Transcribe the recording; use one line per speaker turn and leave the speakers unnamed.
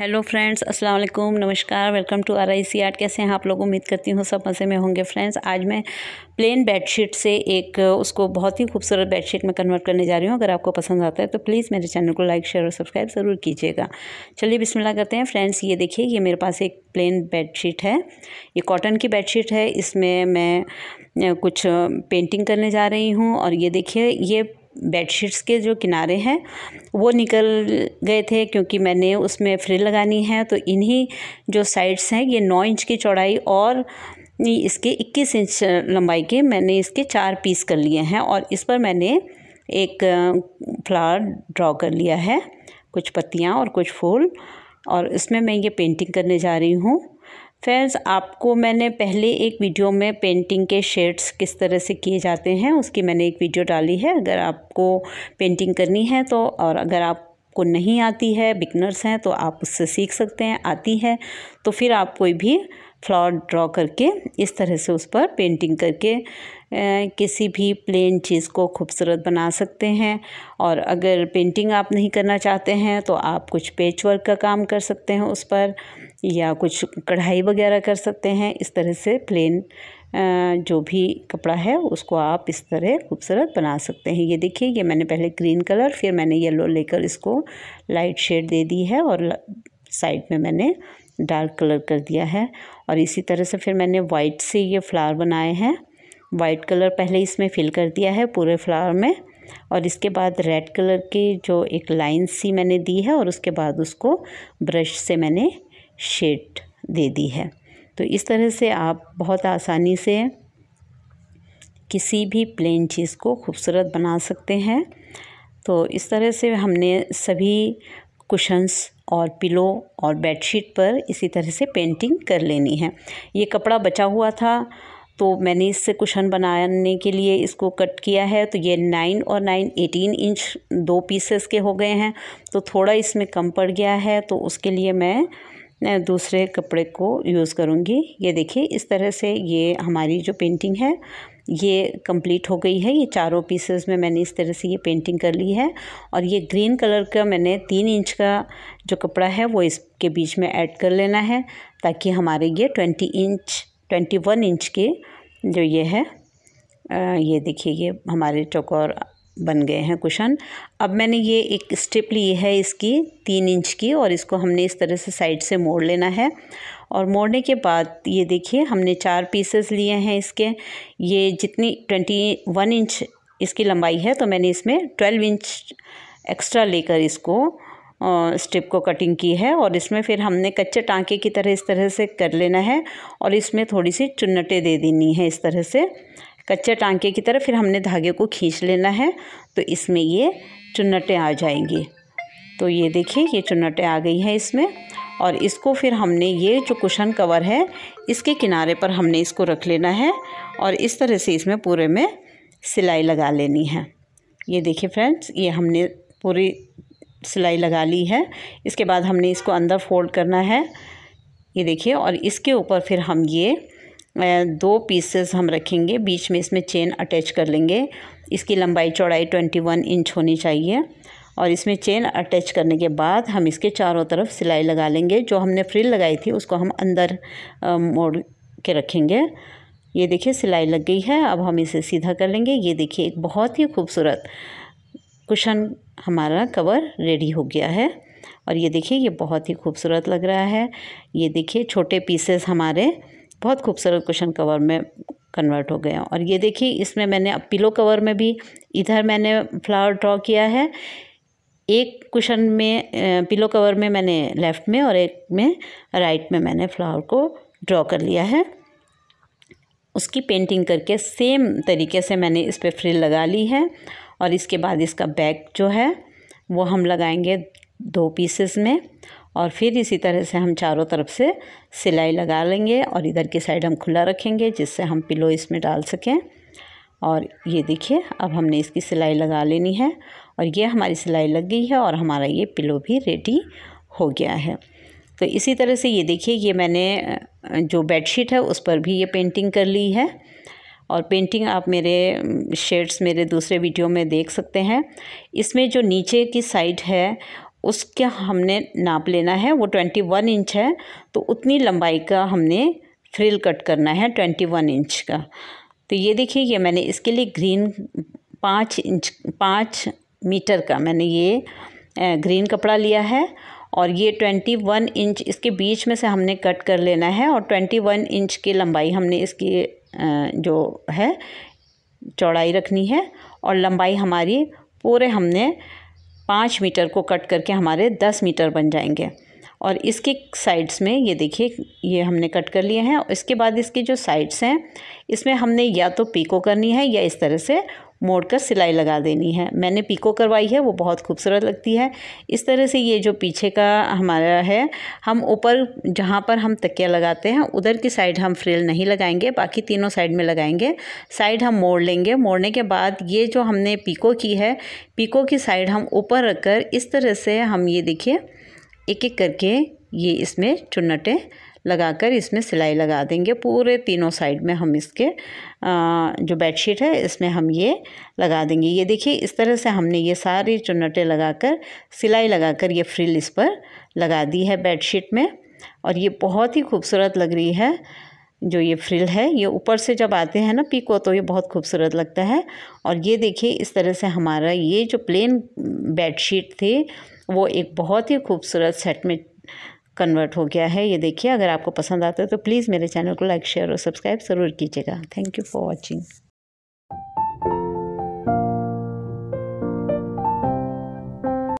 hello friends अस्सलाम वालेकुम नमस्कार welcome to R I C art कैसे हैं आप लोग उम्मीद करती हूँ सब मज़े में होंगे फ्रेंड्स आज मैं प्लेन बेडशीट से एक उसको बहुत ही खूबसूरत बेडशीट में कन्वर्ट करने जा रही हूँ अगर आपको पसंद आता है तो प्लीज़ मेरे चैनल को लाइक शेयर और सब्सक्राइब ज़रूर कीजिएगा चलिए बिस्मिल्लाह करते हैं फ्रेंड्स ये देखिए ये मेरे पास एक प्लेन बेडशीट है ये कॉटन की बेडशीट है इसमें मैं कुछ पेंटिंग करने जा रही हूँ और ये देखिए ये बेडशीट्स के जो किनारे हैं वो निकल गए थे क्योंकि मैंने उसमें फ्रिल लगानी है तो इन्हीं जो साइड्स हैं ये नौ इंच की चौड़ाई और इसके इक्कीस इंच लंबाई के मैंने इसके चार पीस कर लिए हैं और इस पर मैंने एक फ्लावर ड्रॉ कर लिया है कुछ पत्तियाँ और कुछ फूल और इसमें मैं ये पेंटिंग करने जा रही हूँ फ्रेंड्स आपको मैंने पहले एक वीडियो में पेंटिंग के शेड्स किस तरह से किए जाते हैं उसकी मैंने एक वीडियो डाली है अगर आपको पेंटिंग करनी है तो और अगर आपको नहीं आती है बिगनर्स हैं तो आप उससे सीख सकते हैं आती है तो फिर आप कोई भी फ्लावर ड्रॉ करके इस तरह से उस पर पेंटिंग करके किसी भी प्लेन चीज़ को खूबसूरत बना सकते हैं और अगर पेंटिंग आप नहीं करना चाहते हैं तो आप कुछ पेच वर्क का काम कर सकते हैं उस पर या कुछ कढ़ाई वगैरह कर सकते हैं इस तरह से प्लेन जो भी कपड़ा है उसको आप इस तरह खूबसूरत बना सकते हैं ये देखिए ये मैंने पहले ग्रीन कलर फिर मैंने येलो लेकर इसको लाइट शेड दे दी है और साइड में मैंने डार्क कलर कर दिया है और इसी तरह से फिर मैंने वाइट से ये फ्लावर बनाए हैं वाइट कलर पहले इसमें फिल कर दिया है पूरे फ्लावर में और इसके बाद रेड कलर की जो एक लाइन सी मैंने दी है और उसके बाद उसको ब्रश से मैंने शेड दे दी है तो इस तरह से आप बहुत आसानी से किसी भी प्लेन चीज़ को खूबसूरत बना सकते हैं तो इस तरह से हमने सभी कुशंस और पिलो और बेडशीट पर इसी तरह से पेंटिंग कर लेनी है ये कपड़ा बचा हुआ था तो मैंने इससे कुशन बनाने के लिए इसको कट किया है तो ये नाइन और नाइन एटीन इंच दो पीसेस के हो गए हैं तो थोड़ा इसमें कम पड़ गया है तो उसके लिए मैं दूसरे कपड़े को यूज़ करूँगी ये देखिए इस तरह से ये हमारी जो पेंटिंग है ये कंप्लीट हो गई है ये चारों पीसेस में मैंने इस तरह से ये पेंटिंग कर ली है और ये ग्रीन कलर का मैंने तीन इंच का जो कपड़ा है वो इसके बीच में ऐड कर लेना है ताकि हमारे ये twenty inch twenty one inch के जो ये है ये देखिए ये हमारे चौकोर बन गए हैं कुशन अब मैंने ये एक स्ट्रिप ली है इसकी तीन इंच की और इसको हमने इस तरह से साइड से मोड़ लेना है और मोड़ने के बाद ये देखिए हमने चार पीसेस लिए हैं इसके ये जितनी ट्वेंटी वन इंच इसकी लंबाई है तो मैंने इसमें ट्वेल्व इंच एक्स्ट्रा लेकर इसको स्ट्रिप को कटिंग की है और इसमें फिर हमने कच्चे टांके की तरह इस तरह से कर लेना है और इसमें थोड़ी सी चुन्नटें दे देनी है इस तरह से कच्चे टांके की तरफ फिर हमने धागे को खींच लेना है तो इसमें ये चुन्नटें आ जाएंगी तो ये देखिए ये चुन्नटें आ गई हैं इसमें और इसको फिर हमने ये जो कुशन कवर है इसके किनारे पर हमने इसको रख लेना है और इस तरह से इसमें पूरे में सिलाई लगा लेनी है ये देखिए फ्रेंड्स ये हमने पूरी सिलाई लगा ली है इसके बाद हमने इसको अंदर फोल्ड करना है ये देखिए और इसके ऊपर फिर हम ये दो पीसेस हम रखेंगे बीच में इसमें चेन अटैच कर लेंगे इसकी लंबाई चौड़ाई ट्वेंटी वन इंच होनी चाहिए और इसमें चेन अटैच करने के बाद हम इसके चारों तरफ सिलाई लगा लेंगे जो हमने फ्रिल लगाई थी उसको हम अंदर मोड़ के रखेंगे ये देखिए सिलाई लग गई है अब हम इसे सीधा कर लेंगे ये देखिए एक बहुत ही खूबसूरत कुशन हमारा कवर रेडी हो गया है और ये देखिए ये बहुत ही खूबसूरत लग रहा है ये देखिए छोटे पीसेस हमारे बहुत खूबसूरत कुशन कवर में कन्वर्ट हो गया और ये देखिए इसमें मैंने अब पिलो कवर में भी इधर मैंने फ्लावर ड्रॉ किया है एक कुशन में पिलो कवर में मैंने लेफ़्ट में और एक में राइट में मैंने फ्लावर को ड्रॉ कर लिया है उसकी पेंटिंग करके सेम तरीके से मैंने इस पर फ्रिल लगा ली है और इसके बाद इसका बैक जो है वो हम लगाएंगे दो पीसेस में और फिर इसी तरह से हम चारों तरफ से सिलाई लगा लेंगे और इधर की साइड हम खुला रखेंगे जिससे हम पिलो इसमें डाल सकें और ये देखिए अब हमने इसकी सिलाई लगा लेनी है और ये हमारी सिलाई लग गई है और हमारा ये पिलो भी रेडी हो गया है तो इसी तरह से ये देखिए ये मैंने जो बेडशीट है उस पर भी ये पेंटिंग कर ली है और पेंटिंग आप मेरे शेड्स मेरे दूसरे वीडियो में देख सकते हैं इसमें जो नीचे की साइड है उसका हमने नाप लेना है वो ट्वेंटी वन इंच है तो उतनी लंबाई का हमने फ्रिल कट करना है ट्वेंटी वन इंच का तो ये देखिए ये मैंने इसके लिए ग्रीन पाँच इंच पाँच मीटर का मैंने ये ग्रीन कपड़ा लिया है और ये ट्वेंटी वन इंच इसके बीच में से हमने कट कर लेना है और ट्वेंटी वन इंच की लंबाई हमने इसकी जो है चौड़ाई रखनी है और लंबाई हमारी पूरे हमने पाँच मीटर को कट करके हमारे दस मीटर बन जाएंगे और इसके साइड्स में ये देखिए ये हमने कट कर लिए हैं इसके बाद इसके जो साइड्स हैं इसमें हमने या तो पीको करनी है या इस तरह से मोड़कर सिलाई लगा देनी है मैंने पीको करवाई है वो बहुत खूबसूरत लगती है इस तरह से ये जो पीछे का हमारा है हम ऊपर जहाँ पर हम तकिया लगाते हैं उधर की साइड हम फ्रिल नहीं लगाएंगे बाकी तीनों साइड में लगाएंगे साइड हम मोड़ लेंगे मोड़ने के बाद ये जो हमने पीको की है पीको की साइड हम ऊपर रखकर इस तरह से हम ये देखिए एक एक करके ये इसमें चुन्नटें लगाकर इसमें सिलाई लगा देंगे पूरे तीनों साइड में हम इसके जो बेडशीट है इसमें हम ये लगा देंगे ये देखिए इस तरह से हमने ये सारी चुन्नटें लगाकर सिलाई लगाकर ये फ्रिल इस पर लगा दी है बेडशीट में और ये बहुत ही खूबसूरत लग रही है जो ये फ्रिल है ये ऊपर से जब आते हैं ना पीको तो ये बहुत खूबसूरत लगता है और ये देखिए इस तरह से हमारा ये जो प्लेन बेडशीट थी वो एक बहुत ही खूबसूरत सेट में कन्वर्ट हो गया है ये देखिए अगर आपको पसंद आता है तो प्लीज़ मेरे चैनल को लाइक शेयर और सब्सक्राइब ज़रूर कीजिएगा थैंक यू फॉर वॉचिंग